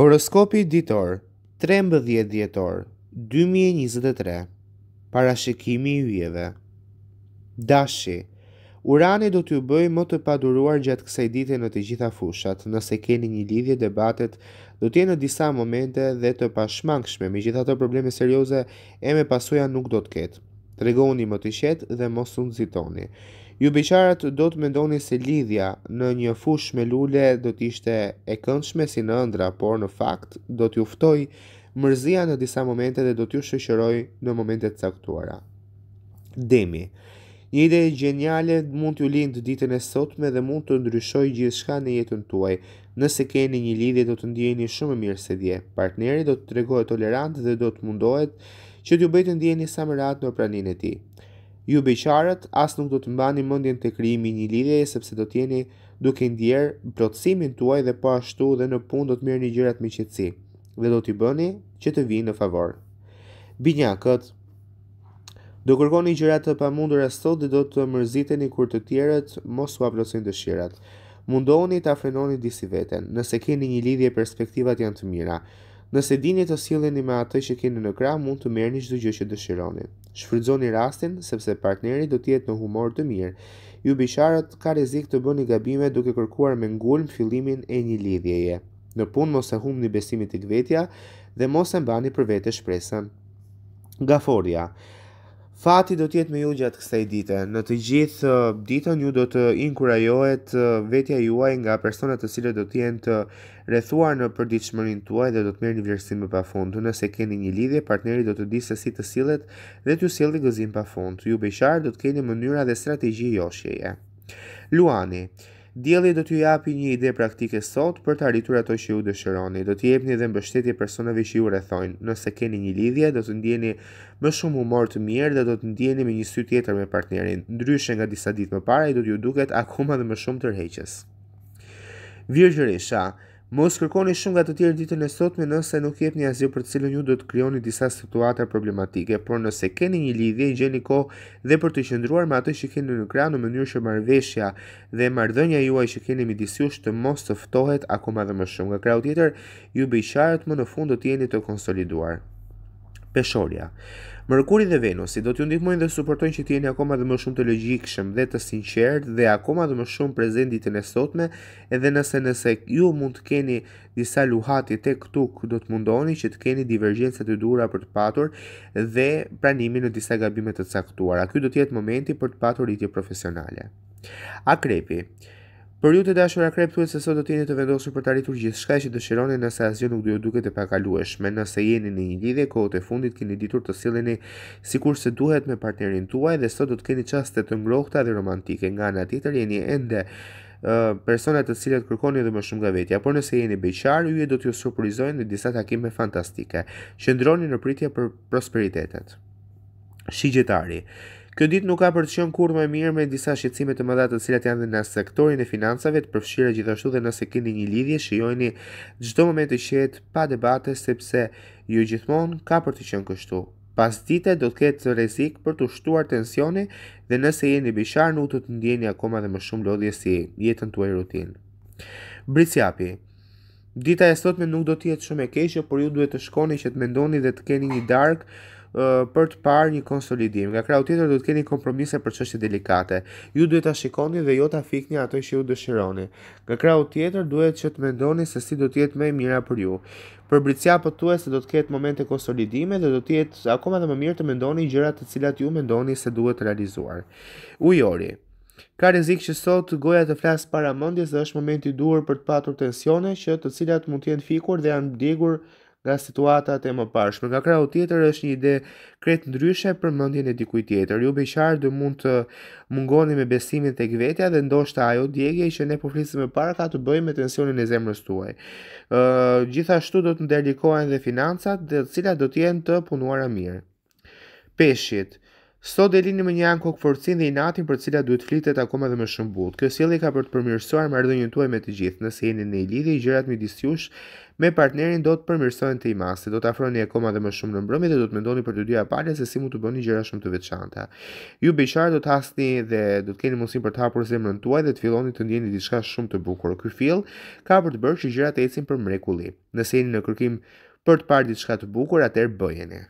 Horoskopi ditor 13 dhjetor 2023 Parashikimi i ujeve Dashi Urani do t'ju bëj më të paduruar gjatë kësaj dite në të gjitha fushat, nëse keni një lidhje debatet, do t'je në disa momente dhe të pashmangshme, me gjitha të probleme serioze e me pasuja nuk do t'ket. Tregoni më të shetë dhe mos unë zitoni. Ju beqarat do të mendoni se lidhja në një fush me lule do të ishte e këndshme si në ndra, por në fakt do t'ju juftoj mërzia në disa momente dhe do t'ju ju shëshëroj në momente të caktuara. Demi Një ide gjeniale mund t'ju lind ditën e sotme dhe mund të ndryshoj gjithë shka në jetën tuaj. Nëse keni një lidhje do të ndjeni shumë mirë se dje. Partneri do të tregojë tolerant dhe do të mundohet që t'ju bëjtë ndjeni samërat në praninë e ti. Ju beqarët as nuk do të mbani mendjen të krijimi një lidhjeje sepse do të jeni duke ndier plotësimin tuaj dhe po ashtu dhe në punë do të merrni gjërat me qetësi dhe do t'i bëni që të vinë në favor. Binjakët do kërkoni gjëra të pamundura sot dhe do të mërziteni kur të tjerët mos u aplosin dëshirat. Mundoni ta frenoni disi veten nëse keni një lidhje perspektivat janë të mira. Nëse dini të silleni me atë që keni në krah, mund të merrni çdo gjë që dëshironi. Shfrytëzoni rastin sepse partneri do të jetë në humor të mirë. Ju biçarët ka rrezik të bëni gabime duke kërkuar me ngulm fillimin e një lidhjeje. Në punë mos e humbni besimin tek vetja dhe mos e mbani për vete shpresën. Gaforia. Fati do tjetë me ju gjatë kësaj dite. Në të gjithë uh, ditën ju do të inkurajohet uh, vetja juaj nga personat të cilët do tjenë të rethuar në përdiqëmërin tuaj dhe do të merë një vlerësim më pa Nëse keni një lidhje, partneri do të di se si të cilët dhe të cilë dhe gëzim pa fund. Ju bejsharë do të keni mënyra dhe strategji joshjeje. Luani, Dielli do t'ju japi një ide praktike sot për të arritur ato që ju dëshironi. Do t'i jepni edhe mbështetje personave që ju rrethojnë. Nëse keni një lidhje, do të ndjeni më shumë humor të mirë dhe do të ndjeni me një sy tjetër me partnerin. Ndryshe nga disa ditë më parë, do t'ju duket akoma dhe më shumë tërheqës. Virgjëresha, virgjëresha, Mos kërkoni shumë nga të tjerë ditën e sotme nëse nuk jepni asgjë për të cilën ju do të krijoni disa situata problematike, por nëse keni një lidhje, gjeni kohë dhe për të qëndruar me atë që keni në krah në mënyrë që marrveshja dhe marrëdhënia juaj që keni midis të mos të ftohet akoma dhe më shumë. Nga krau tjetër, ju bëjqarët më në fund do të jeni të konsoliduar peshorja. Mërkuri dhe Venusi do t'ju ndihmojnë dhe suportojnë që t'jeni akoma dhe më shumë të logjikshëm dhe të sinqert dhe akoma dhe më shumë prezent ditën e sotme, edhe nëse nëse ju mund të keni disa luhati tek këtu ku do të mundoni që të keni divergjenca të dhura për të patur dhe pranimin në disa gabime të caktuara. Ky do të jetë momenti për të patur ritje profesionale. Akrepi. Për ju të dashur akreptues, se sot do të jeni të vendosur për të arritur gjithçka që dëshironi nëse asgjë nuk do ju duket e pakalueshme. Nëse jeni në një lidhje kohët e fundit keni ditur të silleni kur se duhet me partnerin tuaj dhe sot do të keni çaste të ngrohta dhe romantike. Nga ana tjetër jeni ende persona të cilat kërkoni edhe më shumë nga vetja, por nëse jeni beqar, ju do t'ju surprizojnë në disa takime fantastike. Qëndroni në pritje për prosperitetet. Shigjetari. Kjo ditë nuk ka për të qenë kurrë më e mirë me disa shqetësime të mëdha të cilat janë dhe në sektorin e financave, të përfshirë gjithashtu dhe nëse keni një lidhje, shijojeni çdo moment të qetë pa debate sepse ju gjithmonë ka për të qenë kështu. Pas dite do të ketë rrezik për të shtuar tensioni dhe nëse jeni bishar nuk do të ndjeni akoma dhe më shumë lodhje si jetën tuaj rutinë. Britsjapi. Dita e sotme nuk do të jetë shumë e keqe, por ju duhet të shkoni që të mendoni dhe të keni një darkë për të parë një konsolidim. Nga krahu tjetër duhet keni kompromise për çështje delikate. Ju duhet ta shikoni dhe jo ta fikni atë që ju dëshironi. Nga krahu tjetër duhet që të mendoni se si do të jetë më e mira për ju. Për britësia për tue se do të ketë momente konsolidime dhe do të jetë akoma dhe më mirë të mendoni gjërat të cilat ju mendoni se duhet të realizuar. Ujori, Ka rrezik që sot goja të flas para mendjes dhe është momenti i duhur për të patur tensione që të cilat mund të jenë fikur dhe janë ndjegur nga situatat e më pashme. Nga krau tjetër është një ide kretë ndryshe për mëndjen e dikuj tjetër. Ju beqarë dhe mund të mungoni me besimin të gvetja dhe ndoshta ajo djegje që ne përflisë po me para ka të bëjmë me tensionin e zemrës tuaj. Uh, gjithashtu do të ndelikohen dhe financat dhe cilat do t'jen të punuara mirë. Peshqit. Peshqit. Sot deli në më një anë kokë forcin dhe i natin për cila duhet flitet akoma dhe më shumë Kjo sili ka për të përmirësuar më ardhë tuaj me të gjithë. Nëse jeni në i lidhje, i gjërat i disjush me partnerin do të përmirësojnë të i masë. Do të afroni akoma dhe më shumë në mbrëmi dhe do të mendoni për të dyja pare se si mu të bëni gjëra shumë të veçanta. Ju beqarë do të hasni dhe do të keni mundësin për të hapur zemrën tuaj dhe të filloni të ndjeni diçka shumë të bukur. Ky ka për të bërë që gjërat ecin për mrekulli. Nëse jeni në kërkim për të parë diçka të bukur, atëherë bëjeni.